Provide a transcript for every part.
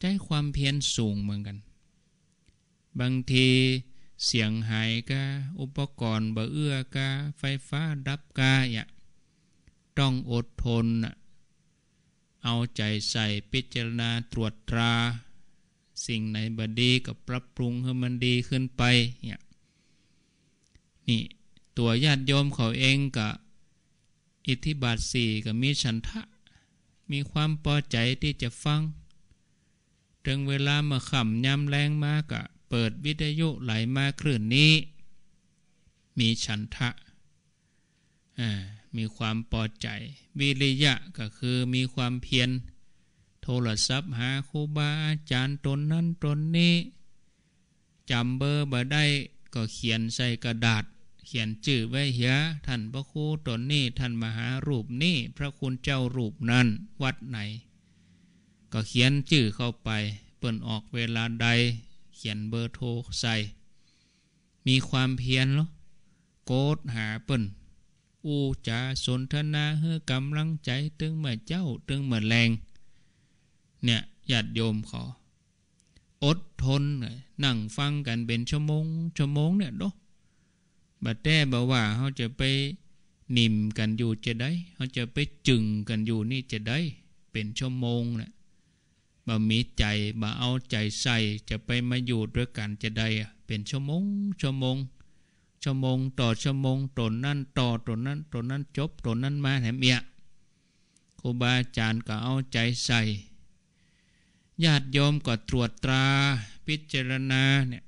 ใช้ความเพียรสูงเหมือนกัน บางทีเสียงหายกาอุปกรณ์บะเอื้อกาไฟฟ้าดับกาอย่าต้องอดทน เอาใจใส่พิจารณาตรวจตรา สิ่งไหนบดีกับปรับปรุง ให้มันดีขึ้นไปเนี่ยนี่ตัวญาติโยมเขาเองกับอิทธิบาทสี่ก็มีฉันทะ มีความพอใจที่จะฟังถึงเวลามาขำยำแรงมากะเปิดวิทยุไหลมาคลื่นนี้ มีฉันทะมีความปลอดใจ วิริยะก็คือมีความเพียรโทรศัพท์หาครูบาอาจารย์ตนนั้นตนนี้จำเบอร์บ่ได้ก็เขียนใส่กระดาษ เขียนจื่อไว้เหียท่านพระครูตนนี้ ท่านมหารูปนี้ พระคุณเจ้ารูปนั้น วัดไหนก็เขียนชื่อเข้าไป เปิ่นออกเวลาใด เขียนเบอร์โทรใส่ มีความเพียรหรอโกดหาเปิ่นอูจาสนทนาเฮือกำลังใจตึงเหมือเจ้าตึงเหมือแรง เนี่ยหยัดโยมขอ อดทน นั่งฟังกันเป็นชั่วโมงชั่วโมงเนี่ยดอบัดแต่บ่าว่าเขาจะไปนิ่มกันอยู่จะได้เขาจะไปจึงกันอยู่นี่จะได้ เป็นชั่วโมงนะ่ะบมีใจมาเอาใจใส่ จะไปมาอยู่ด้วยกันจะได้ เป็นชั่วโมงชั่วโมงชั่วโมงต่อชั่วโมงตนนั้น ต่อตนนั้นตนนั้น จบตนนั้นมาแถมเอียครูบาอาจารย์ก็เอาใจใส่ ญาติโยมก็ตรวจตรา พิจารณาเนี่ย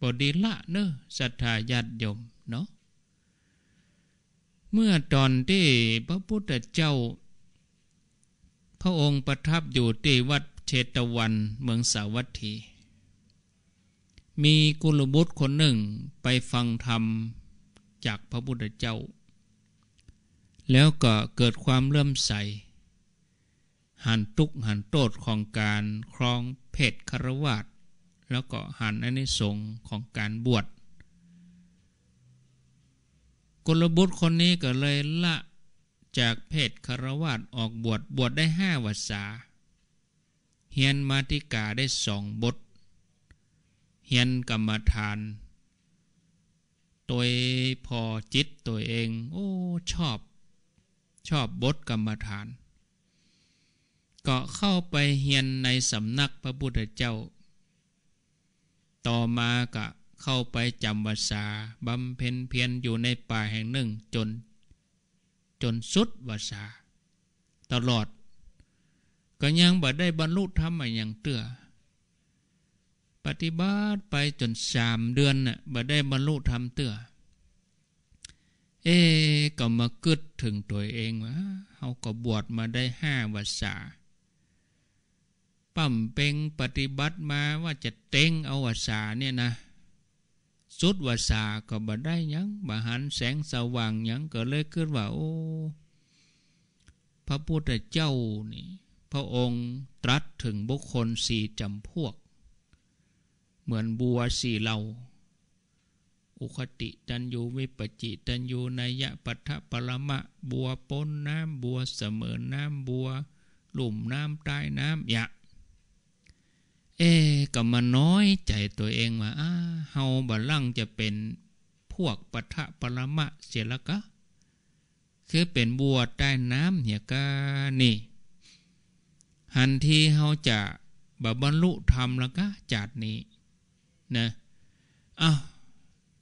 บอดีละเนอะศรัทธาญาติโยมเนาะเมื่อตอนที่พระพุทธเจ้าพระองค์ประทับอยู่ที่วัดเชตวันเมืองสาวัตถี มีกุลบุตรคนหนึ่งไปฟังธรรมจากพระพุทธเจ้า แล้วก็เกิดความเริ่มใสหันตุกหันโตดของการครองเพศคารวาตแล้วก็หันอนิสงของการบวช กุลบุตรคนนี้ก็เลยละจากเพศคารวาสออกบวชบวชได้ห้าวัษาเฮียนมาติกาได้สองบทเฮียนกรรมฐาน ตัวพอจิตตัวเอง โอ้ชอบ ชอบบทกรรมฐาน ก็เข้าไปเฮียนในสำนักพระพุทธเจ้า ต่อมาก็เข้าไปจำวัษาบำเพ็ญเพียรอยู่ในป่าแห่งหนึ่งจนจนสุดวาสาตลอด ก็ยังบ่ได้บรรลุธรรมอย่างเตื้อปฏิบัติไปจนสามเดือนน่ะบ่ได้บรรลุธรรมเตื้อเอ๊ก็มากิดถึงตัวเองว่าเฮาก็บวชมาได้ห้าวาสาปั้มเป็งปฏิบัติมาว่าจะเต็งเอาวาสา เนี่ยนะสุดว่าสาก็บ่ได้ยังบ่หันแสงสว่างยังก็เลยขึ้นว่า โอ้ พระพุทธเจ้านี่ พระองค์ตรัสถึงบุคคลสี่จำพวก เหมือนบัวสี่เหล่า อุคติตันยูวิปจิตันยูนยยะปัทะปรมะบัวปนน้ำบัวเสมอน้ำบัวหลุมน้ำใต้ น้ำยะเอ๊ก็มาน้อยใจตัวเองว่าอ้าเฮาบัลังจะเป็นพวกปะทะปรมะเสียละกะคือเป็นบัวใต้น้ำเหียกานี่ หันทีเฮาจะบบรรลุธรรมละกะจัดนี้นะอ้า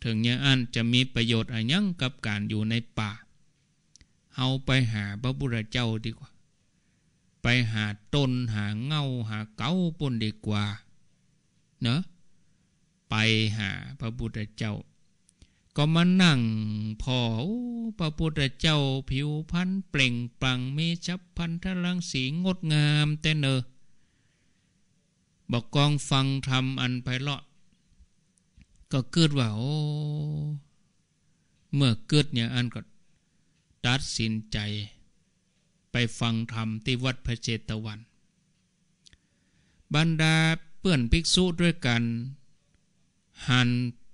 ถึงอย่างอันจะมีประโยชน์อะไรยังกับการอยู่ในป่าเฮาไปหาพระพุทธเจ้าดีกว่าไปหาตนหาเงาหาเก้าปนดีกว่าเนาะไปหาพระพุทธเจ้า ก็มานั่งพอพระพุทธเจ้าผิวพันเปล่งปลั่งมีชับพันทลังสีงดงาม แต่เนอบอกกองฟังธรรม อันไพเราะก็เกิดว่า โอ้ เมื่อเกิดเนี่ยอันก็ ตัดสินใจไปฟังธรรมที่วัดพระเจตวัน บรรดาเพื่อนภิกษุด้วยกัน หัน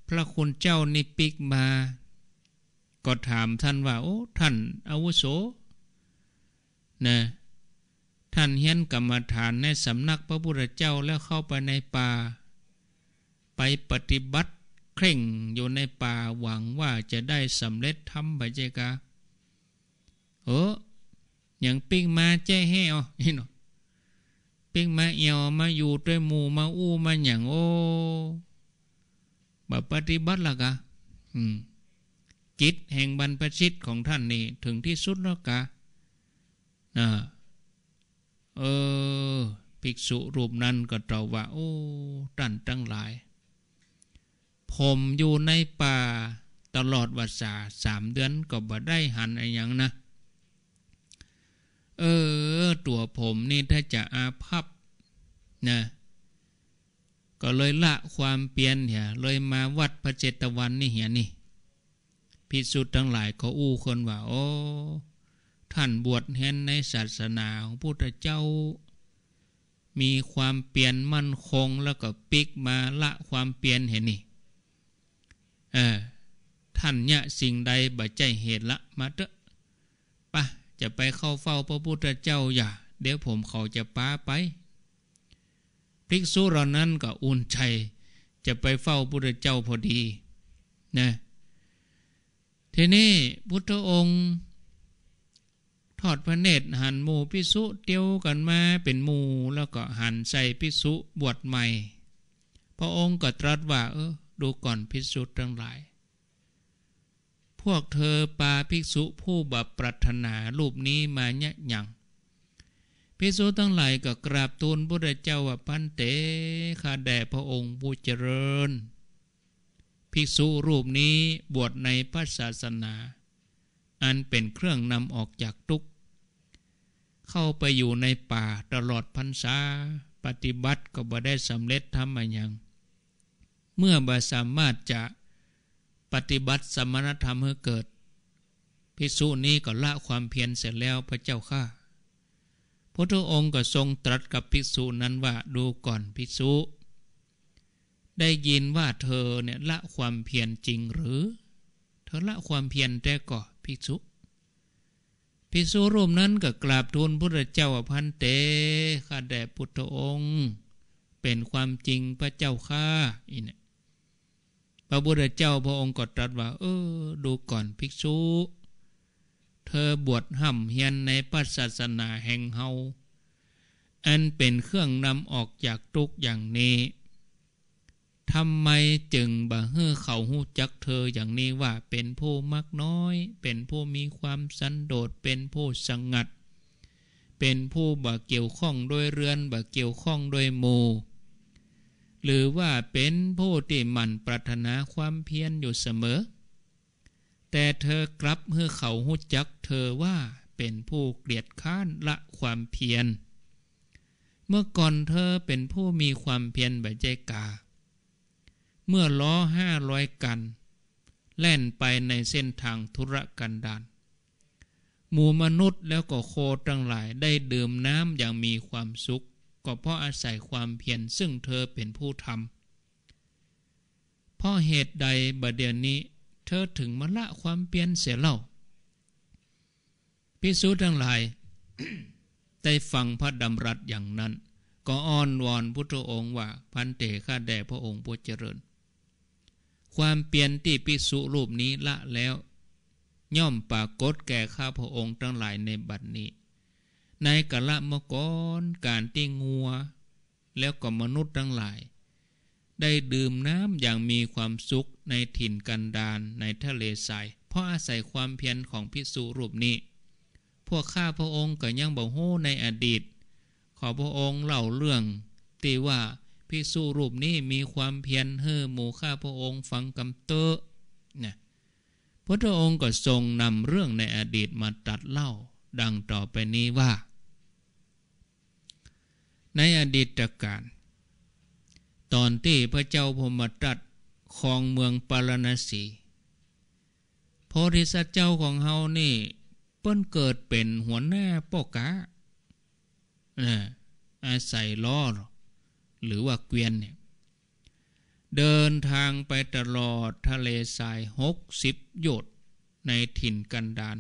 พระคุณเจ้านิปิกมา ก็ถามท่านว่า โอ้ ท่านอาวุโสนะท่านเฮียนกรรมฐานในสำนักพระพุทธเจ้าแล้วเข้าไปในป่า ไปปฏิบัติเคร่งอยู่ในป่าหวังว่าจะได้สำเร็จรมบัจจจกาเอออย่างปิ้งมาแจ้แห้วนี่เนาะปิ้งมาเอียวมาอยู่ด้วยหมู่มาอู้มาอย่างโอ้บบปฏิบัติละกะจิตแห่งบรรพชิตของท่านนี่ ถึงที่สุดแล้วกะเออภิกษุรูปนั้นก็ตราว่า โอ้ท่านทั้งหลาย ผมอยู่ในป่า ตลอดวัาสาสามเดือน ก็บ่ได้หันอะไรอย่างนะเออตัวผมนี่ถ้าจะอาภัพนะก็เลยละความเปลี่ยนเหียเลยมาวัดพระเจตวันนี่เหียนี่ พิสุทธ์ทั้งหลายเขาอู้คนว่า โอ้ ท่านบวชแห่นในศาสนาของพุทธเจ้า มีความเปลี่ยนมั่นคงแล้วก็ปิกมาละความเปลี่ยนเห็นนี่เออท่านเนี่ยสิ่งใดบ่ใจเหตุละ มาเถอะไปจะไปเข้าเฝ้าพระพุทธเจ้าอย่า เดี๋ยวผมเขาจะป้าไป ภิกษุเหล่านั้นก็อุ่นใจจะไปเฝ้าพุทธเจ้าพอดีนะทีนี้ พุทธองค์ทอดพระเนตรหันหมู่พิสุเตียวกันมาเป็นหมู่แล้วก็หันใส่พิสุบวชใหม่ พระองค์ก็ตรัสว่า เออ ดูก่อนพิสุทั้งหลายวกเธอปาภิกษุผู้บับปรารถนารูปนี้มาแยยังภิกษุทั้งหลายก็กราบทูลพระเจ้าว่าพันเตข้าแด่พระองค์ผู้เจริญ ภิกษุรูปนี้บวชในพระศาสนา อันเป็นเครื่องนำออกจากทุกข์เข้าไปอยู่ในป่าตลอดพรรษา ปฏิบัติก็บ่ได้สำเร็จทำมาอย่าง เมื่อบ่สามารถจะปฏิบัติสมณธรรมให้เกิด พิสูจนี้ก็ละความเพียรเสร็จแล้วพระเจ้าข้าพระทุองค์ก็ทรงตรัสกับภิกษุนั้นว่าดูก่อนภิกษุ ได้ยินว่าเธอเนี่ยละความเพียรจริงหรือ เธอละความเพียรแต่ก่อภิกษุภิกษุรูปนั้นก็กราบทูลพระเจ้าพันเตข้าแด่พุทธองค์ เป็นความจริงพระเจ้าข้าอีเนี่ยพระพุทธเจ้าพระองค์ก็ตรัสว่าเออดูก่อนภิกษุเธอบวชห่ำเฮียนในพระศาสนาแห่งเฮาอันเป็นเครื่องนำออกจากทุกอย่างนี้ทำไมจึงบ่เฮือเขาหูจักเธออย่างนี้ว่าเป็นผู้มักน้อย เป็นผู้มีความสันโดษเป็นผู้สงัด เป็นผู้บ่เกี่ยวข้องโดยเรือนบ่เกี่ยวข้องโดยโมหรือว่าเป็นผู้ที่มันปรารถนาความเพียรอยู่เสมอ แต่เธอกลับเมื่อเขาหุจักเธอว่าเป็นผู้เกลียดข้านละความเพียร เมื่อก่อนเธอเป็นผู้มีความเพียรบบจจกา เมื่อล้อห้าร้อยกัน แล่นไปในเส้นทางธุรกันดารหมู่ มนุษย์แล้วก็โคตั้งหลายได้ดื่มน้ำอย่างมีความสุขก็เพราะอาศัยความเพียรซึ่งเธอเป็นผู้ทำเพราะเหตุใดบัดเดี๋ยวนี้ เธอถึงมาละความเพียรเสียเล่าพิสูจน์ทั้งหลาย ได้ฟังพระดำรัสอย่างนั้น ก็อ้อนวอนพุทธองค์ว่าพันเตข้าแด่พระองค์ผู้เจริญ ความเปลี่ยนที่พิสุรูปนี้ละแล้ว ย่อมปรากฏแก่ข้าพระองค์ทั้งหลายในบัดนี้ในกะละมกอนการเตียงัว แล้วก็มนุษย์ทั้งหลาย ได้ดื่มน้ำอย่างมีความสุขในถิ่นกันดารในทะเลทรายเพราะอาศัยความเพียรของพิสูรูปนี้ พวกข้าพระองค์ก็ยังบอกโหในอดีต ขอพระองค์เล่าเรื่องตีว่าพิสูรูปนี้มีความเพียรเฮ่อหมู่ข้าพระองค์ฟังกำเตอะนะพระองค์ก็ทรงนำเรื่องในอดีตมาตัดเล่าดังต่อไปนี้ว่า ในอดีตการตอนที่พระเจ้าพมตัดคองเมืองปารณสีโพธิสัตว์เจ้าของเฮานี่เปิ้นเกิดเป็นหัวหน้าปกะกะอาศัยล้อหรือว่าเกวียนเนี่ยเดินทางไปตลอดทะเลทรายหกสิบโยชน์ในถิ่นกันดาน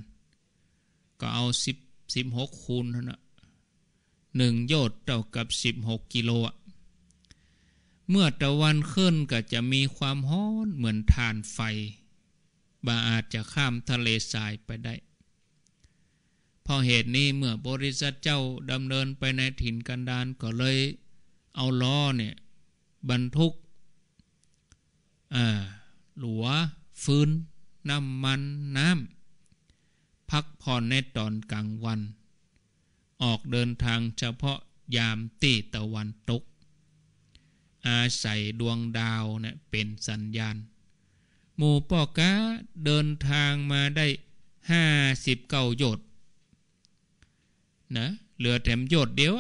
ก็เอาสิบสิบหก คูณนะหนึ่งโยดเท่ากับสิบหกกิโลอะเมื่อตะวันขึ้นก็จะมีความฮ้อนเหมือนทานไฟบาอาจจะข้ามทะเลทรายไปได้พอเหตุนี้เมื่อบริษัทเจ้าดำเนินไปในถิ่นกันดานก็เลยเอาล้อเนี่ยบรรทุกหลัวฟืนน้ำมันน้ำพักผ่อนในตอนกลางวัน ออกเดินทางเฉพาะยามตีตะวันตก อาศัยดวงดาวเนะเป็นสัญญาณ หมู่ปอกะเดินทางมาได้ห้าสิบเก้าโยดนะเหลือแถมโยดเดียว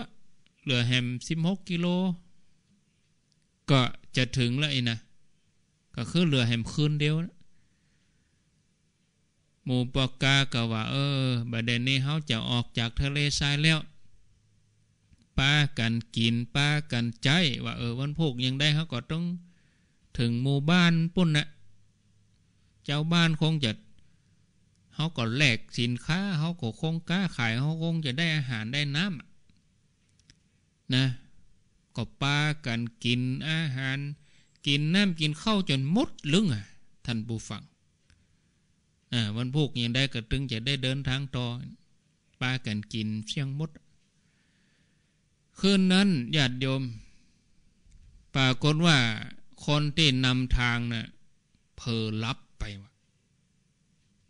เหลือแถมสิบหกกิโล ก็จะถึงแล้วไอ้นะ ก็คือเหลือแถมคืนเดียวนะหมู่ปกาก็ว่า เออบัดเดนนี้เขาจะออกจากทะเลทรายแล้วป้ากันกินป้ากันใจว่าเออวันพกยังได้เขาก็ต้อง ถึงหมู่บ้านปุ่นนะเจ้าบ้านคงจะเขาก็แลกสินค้าเขาก็คงก้าขายเขาคงจะได้อาหารได้น้ำนะก็ป้ากันกินอาหาร กินน้ำกินข้าวจนมดลึงอ่ะท่านผู้ฟังวันพูกยังได้ก็ตึง จะได้เดินทางต่อปลากันกินเสียงมดคืนนั้นญาติโยมปรากฏว่า คนที่นำทางนะ่ะเพอลับไป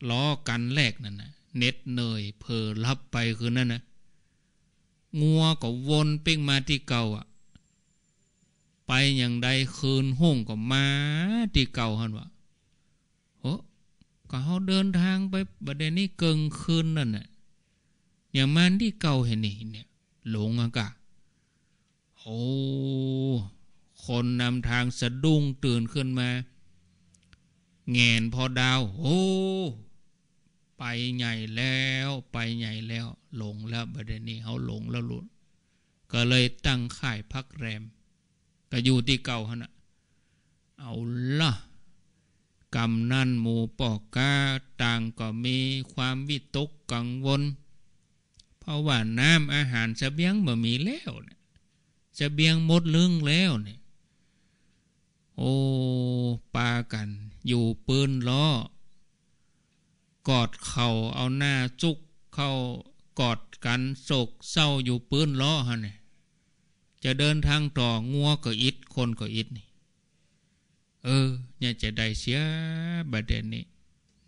ล้อกันแรกนั่นนะเน็ดเนยเพอลับไปคืนนั้นนะงัวก็วนเป้งมาที่เก่าอ่ะ ไปอย่างใดคืนห้องก็มาที่เก่าฮันวะก็เขาเดินทางไปประเด็นนี้เกิงคืนนั่นน่ะ อย่างมันที่เก่าเห็นนี่เนี่ยหลงอากาโอ้คนนำทางสะดุ้งตื่นขึ้นมา แงนพอดาวโอ้ไปใหญ่แล้วไปใหญ่แล้ว หลงแล้วประเด็นนี้เขาหลงแล้วหลุดก็เลยตั้งข่ายพักแรม ก็อยู่ที่เก่าฮะนะเอาละกำนันหมู่ปอกกาต่างก็มีความวิตกกังวล เพราะว่าน้ำอาหารสเสบียงม่มีแล้วเนีะสเสบียงหมดลึงแล้วเนี่ยโอ้ปากันอยู่ปืนล้อ กอดเข่าเอาหน้าจุกเข้ากอดกันโศกเศร้าอยู่ปืนล้อฮะเนี่ยจะเดินทางต่องัวก็อิดคนก็อิดนี่เออเนี่ยจะได้เสียบัดเดนนี้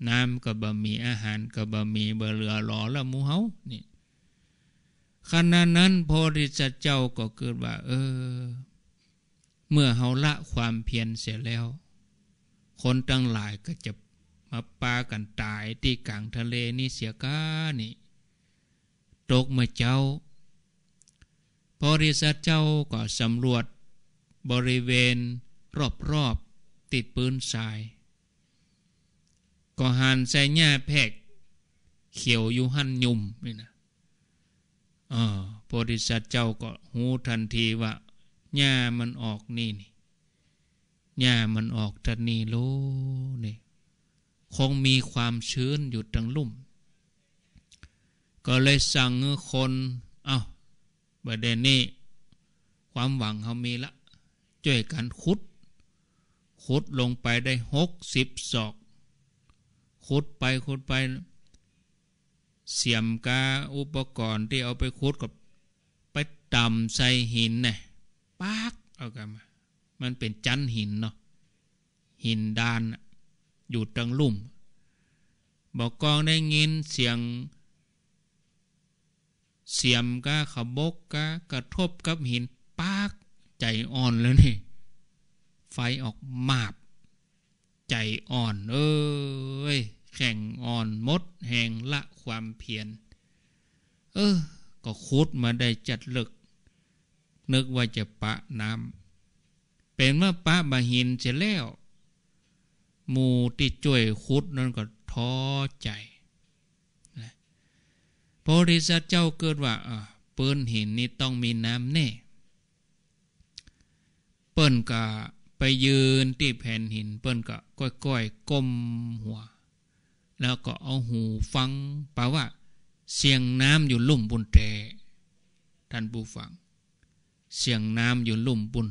น้ำกับบะหมี่อาหารกับบะหมี่บลเือหล่อละมูเฮานี่ ขณะนั้นโพธิสัตว์เจ้าก็เกิดว่าเออ เมื่อเฮาละความเพียรเสียแล้ว คนตั้งหลายก็จะมาปากันตายที่กลางทะเลนี่เสียกานี่ ตกมาเจ้าพพริสัตเจ้าก็สำรวจบริเวณรอบๆติดปืนสาย ก็หันใส่หญ้าแพก เขียวอยู่หันยุ่มนี่นะออโพธิสัตว์เจ้าก็หูทันทีว่าหญ้ามันออกนี่นี่หญ้ามันออกทันนี่โลนี่คงมีความชื้นอยู่ตังลุ่ม ก็เลยสั่งคนเอา้าประเด็นนี้ ความหวังเขามีละช่วยกันขุดขุดลงไปได้หกสิบศอก ขุดไป ขุดไป เสียมกาอุปกรณ์ที่เอาไปขุดกับไปต่ำใส่หินนะ่ะปากเอากันมา มันเป็นจันหินเนาะหินดานอยู่ตรงลุ่ม บอกกองได้งินเสียง เสียมกาขบกกากระทบกับหินปากใจอ่อนเลยนี่ไฟออกมาบใจอ่อน เอ้ย แข่งอ่อนมด แห่งละความเพียรเออก็คุดมาได้จัดลึก นึกว่าจะปะน้ำเป็นเมื่อปะบาหินเสร็จแล้วหมูติจวยคุดนั่นก็ท้อใจพอะริษัทเจ้าเกิดว่าเปิ้นหินนี้ต้องมีน้ำแน่ เปิ้นก็ไปยืนที่แผ่นหินเปิ้นก็ก้อยก้อยก้มหัว แล้วก็เอาหูฟังปาว่า เสียงน้ำอยู่ลุ่มบุญแตท่านผู้ฟัง เสียงน้ำอยู่ลุ่มบุญ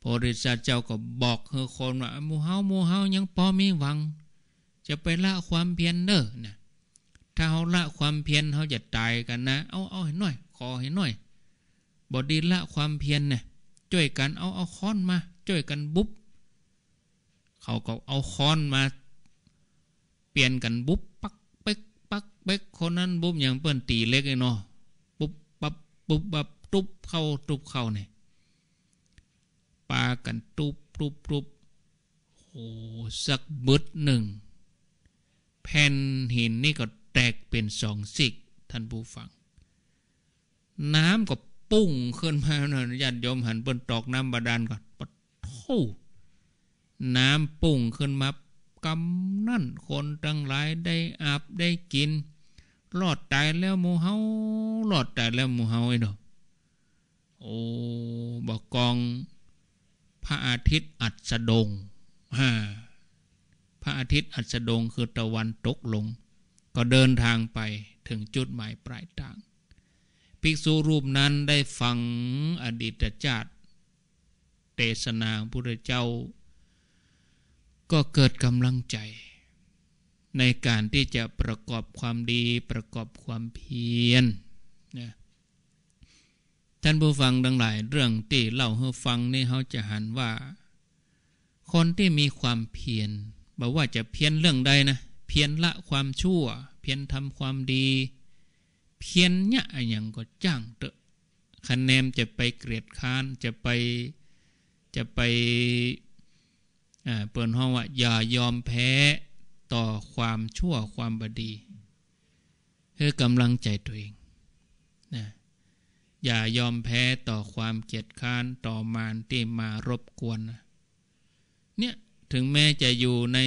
พระฤาษีเจ้าก็บอกเฮอคนว่ามูเฮามูเฮายังพอมีหวัง จะไปละความเพียรเนอนะถ้าเฮาละความเพียรเฮาจะตายกันนะเอาเอาให้หน่อยขอให้หน่อยบอดีละความเพียรเนี่ยช่วยกันเอาเอาค้อนมาช่วยกันบุบ เขาก็เอาค้อนมา เปลี่ยนกันบุบปักเป๊กปักเป๊กคนนั้น บุบอย่างเปิ้นตีเล็กเลยเนาะ บุบปับบุบปับตุบเข้าตุบเข้าเนี่ยปา กันตุบตุบตุบโอ้ สักบึดหนึ่งแผ่นหินนี่ก็แตกเป็นสองสิกท่านผู้ฟัง น้ำก็ปุ้งขึ้นมาเนาะญาติโยมหัน้นตอกน้ำบาดาลก่อนูน้ำปุ่งขึ้นมากำนั่นคนตั้งหลายได้อาบได้กินหลอดตายแล้วมูเฮาหลอดตายแล้วมูเฮาไอ้ดอกโอ้บอกกอง พระอาทิตย์อัสดงฮะพระอาทิตย์อัสดงคือตะวันตกลง ก็เดินทางไปถึงจุดหมายปลายทาง ภิกษุรูปนั้นได้ฟังอดีตชาติเทศนาของพระเจ้า ก็เกิดกำลังใจ ในการที่จะประกอบความดีประกอบความเพียรนะท่านผู้ฟังดังหลาย เรื่องที่เล่าให้ฟังนี่เขาจะหันว่า คนที่มีความเพียรบอกว่าจะเพียรเรื่องใดนะ เพียรละความชั่ว เพียรทำความดี เพียรเนี่ยอย่างก็จ้างเตอะคะแนนจะไปเกลียดค้านจะไปจะไปเปิดห้องว่า อย่ายอมแพ้ต่อความชั่วความบดี เพื่อกำลังใจตัวเองนะอย่ายอมแพ้ต่อความเกียดค้านต่อมารที่มารบกวนเนี่ย ถึงแม้จะอยู่ใน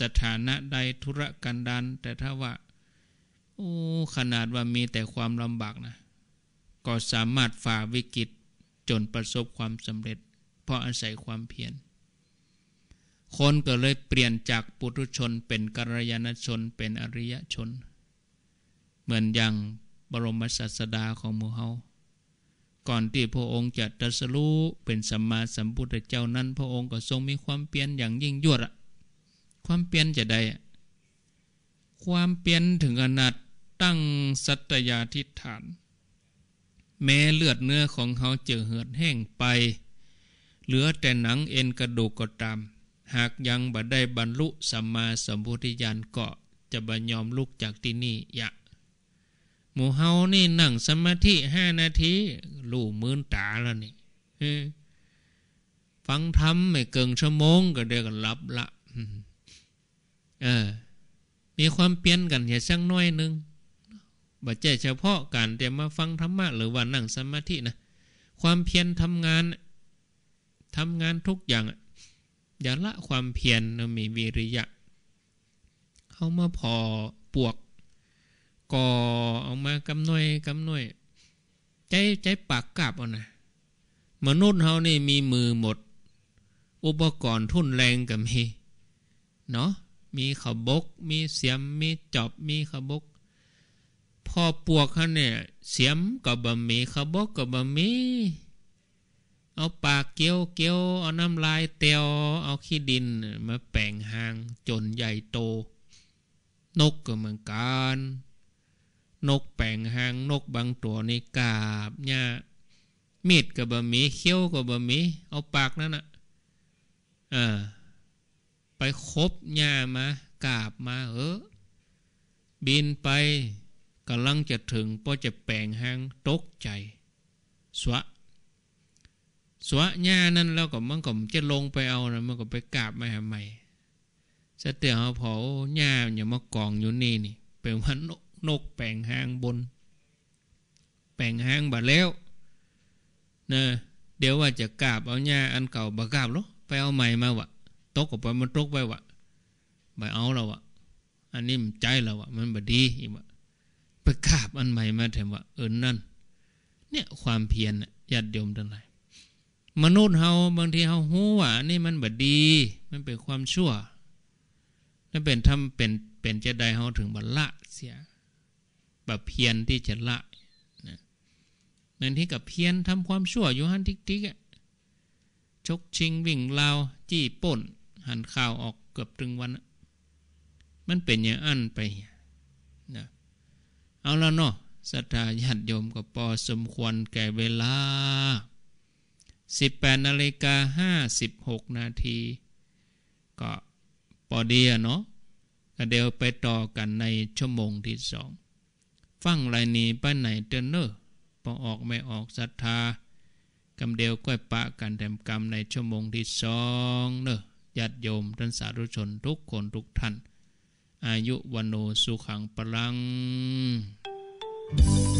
สถานะใดธุรกันดัน แต่ถ้าว่าโอ้ขนาดว่ามีแต่ความลำบากนะ ก็สามารถฝ่าวิกฤตจนประสบความสำเร็จเพราะอาศัยความเพียร คนก็เลยเปลี่ยนจากปุถุชนเป็นกัลยาณชนเป็นอริยชน เหมือนอย่างบรมศาสดาของมูเฮาก่อนที่พระองค์จะตรัสรู้เป็นสัมมาสัมพุทธเจ้านั้น พระองค์ก็ทรงมีความเปลี่ยนอย่างยิ่งยวดอะความเปลี่ยนจะได้ ความเปลี่ยนถึงขนาดตั้งสัตยาธิฐาน แม้เลือดเนื้อของเขาเจือเหือดแห้งไปเหลือแต่หนังเอ็นกระดูกก็ตามหากยังบ่ได้บรรลุสัมมาสัมพุทธิญาณก็จะบญยอมลุกจากที่นี่ยะหมูเฮานี่นั่งสมาธิห้านาทีลู่มืนตาแล้วนี่ฟังธรรมไม่เกินชั่วโมง ก็เดี๋ยวก็หลับละเออ มีความเปลี่ยนกันแย่าสักน้อยนึงบ่แจ้เฉพาะการเต่มา ฟังธรรมะหรือว่านั่งสมาธินะ ความเพียรทำงานทำงานทุกอย่าง อย่าละความเพียรมีวิริยะเอามาพอปวกก่อเอามากำน้อยกำน้อยใจใจปากกลับเอานะ มนุษย์เฮานี่มีมือหมด อุปกรณ์ทุนแรงกับมีเนาะมีขบกมีเสียม มีจอบมีขบก พอปวกเขาเนี่ยเสียมกับบะมีขบกกับบะมีเอาปากเกี้ยวเกี้ยวเอาน้ำลายเตียวเอาขี้ดินมาแป่งหางจนใหญ่โต นกก็เหมือนกันนกแป่งหางนกบางตัวในกาบเนี่ยมีดกับบะหมี่เขี้ยวกับบะหมี่เอาปากนั่นอะอ่ไปคบเนี่ยมากาบมาเออบินไปกำลังจะถึงพอจะแป่งหาง ตกใจสวะสวะญานั่นแล้วก็มันก็จะลงไปเอานะมันก็ไปกราบม่ใหไมสเตียเขาเผาหญาอย่ามากองอยู่นี่นี่ เป็นว่านกนกแปลงหางบน แปลงหางบาดแล้วเนะเดี๋ยวว่าจะกราบเอาหญาอันเก่าบากราบหรอไปเอาใหม่มาวะตกกับไปมันตกไปวะไปเอาเราวะอันนี้มันใจเราวะมันบดีอีกวะไปกราบอันใหม่มาแถมวะเอินนั่นเนี่ยความเพียรญาติโยมทั้งหลายมนุษย์เฮาบางทีเฮาหู้ว่านี่มันบดดี มันเป็นความชั่วนั่นเป็นทำเป็นเป็นจะได้เฮาถึงบัละเสียแบบเพียรที่จะละนะนั่นที่กับเพียรทำความชั่วอยู่หันทิกทิกอะชกชิงวิ่งเลาจี้ป่นหันข่าวออกเกือบถึงวันมันเป็นอย่างอันไปนะเอาแล้วเนาะศรัทธาญาติโยมก็พอสมควรแก่เวลา18นาฬิกา56 นาทีก็พอดีเนาะก็เดี๋ยวไปต่อกันในชั่วโมงที่สองฟังไรนี้ไปไหนเตอนเนอพอออกไม่ออกศรัทธากำเดียวก้อยปะกันแถมกรรมในชั่วโมงที่สองเนอญาติโยมท่านสาธุชนทุกคนทุกท่าน อายุวันโนสุขังปรัง thank you